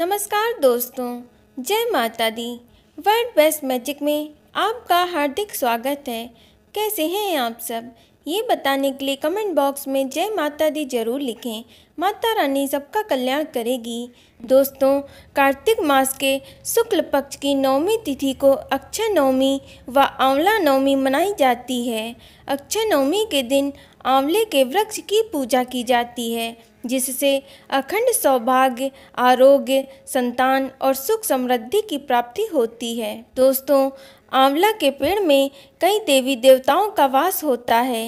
नमस्कार दोस्तों जय माता दी वर्ल्ड बेस्ट मैजिक में आपका हार्दिक स्वागत है कैसे हैं आप सब ये बताने के लिए कमेंट बॉक्स में जय माता दी जरूर लिखें माता रानी सबका कल्याण करेगी दोस्तों कार्तिक मास के शुक्ल पक्ष की नवमी तिथि को अक्षय नवमी व आंवला नवमी मनाई जाती है अक्षय नवमी के दिन आंवले के वृक्ष की पूजा की जाती है जिससे अखंड सौभाग्य आरोग्य संतान और सुख समृद्धि की प्राप्ति होती है दोस्तों आंवला के पेड़ में कई देवी देवताओं का वास होता है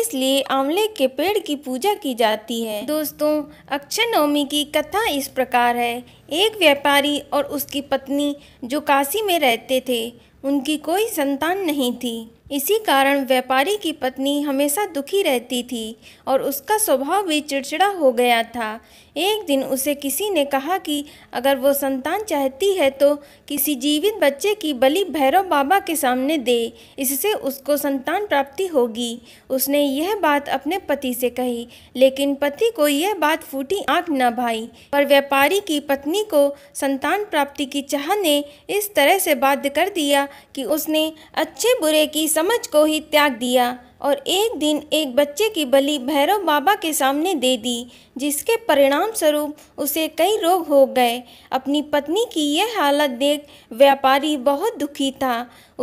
इसलिए आंवले के पेड़ की पूजा की जाती है दोस्तों अक्षय नवमी की कथा इस प्रकार है एक व्यापारी और उसकी पत्नी जो काशी में रहते थे उनकी कोई संतान नहीं थी इसी कारण व्यापारी की पत्नी हमेशा दुखी रहती थी और उसका स्वभाव भी चिड़चिड़ा हो गया था एक दिन उसे किसी ने कहा कि अगर वो संतान चाहती है तो किसी जीवित बच्चे की बलि भैरव बाबा के सामने दे इससे उसको संतान प्राप्ति होगी उसने यह बात अपने पति से कही लेकिन पति को यह बात फूटी आँख न भाई पर व्यापारी की पत्नी पत्नी को संतान प्राप्ति की चाह ने इस तरह से बाध्य कर दिया कि उसने अच्छे बुरे की समझ को ही त्याग दिया और एक दिन एक बच्चे की बलि भैरव बाबा के सामने दे दी जिसके परिणाम स्वरूप उसे कई रोग हो गए अपनी पत्नी की यह हालत देख व्यापारी बहुत दुखी था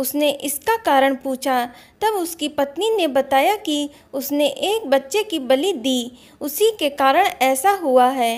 उसने इसका कारण पूछा तब उसकी पत्नी ने बताया कि उसने एक बच्चे की बलि दी उसी के कारण ऐसा हुआ है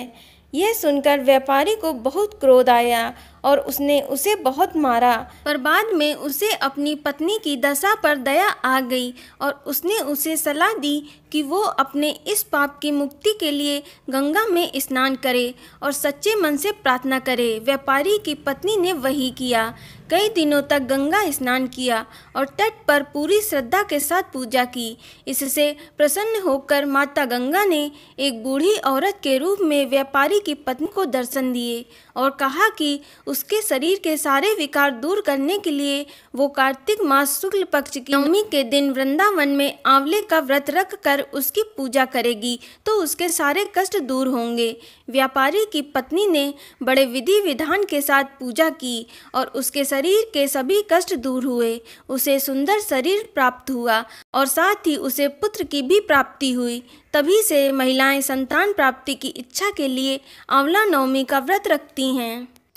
यह सुनकर व्यापारी को बहुत क्रोध आया और उसने उसे बहुत मारा पर बाद में उसे अपनी पत्नी की दशा पर दया आ गई और उसने उसे सलाह दी कि वो अपने इस पाप की मुक्ति के लिए गंगा में स्नान करे और सच्चे मन से प्रार्थना करे व्यापारी की पत्नी ने वही किया कई दिनों तक गंगा स्नान किया और तट पर पूरी श्रद्धा के साथ पूजा की इससे प्रसन्न होकर माता गंगा ने एक बूढ़ी औरत के रूप में व्यापारी की पत्नी को दर्शन दिए और कहा कि उसके शरीर के सारे विकार दूर करने के लिए वो कार्तिक मास शुक्ल पक्ष की नवमी के दिन वृंदावन में आंवले का व्रत रख कर उसकी पूजा करेगी तो उसके सारे कष्ट दूर होंगे व्यापारी की पत्नी ने बड़े विधि विधान के साथ पूजा की और उसके शरीर शरीर के सभी कष्ट दूर हुए उसे सुंदर शरीर प्राप्त हुआ और साथ ही उसे पुत्र की भी प्राप्ति हुई तभी से महिलाएं संतान प्राप्ति की इच्छा के लिए आंवला नवमी का व्रत रखती हैं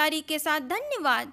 जानकारी के साथ धन्यवाद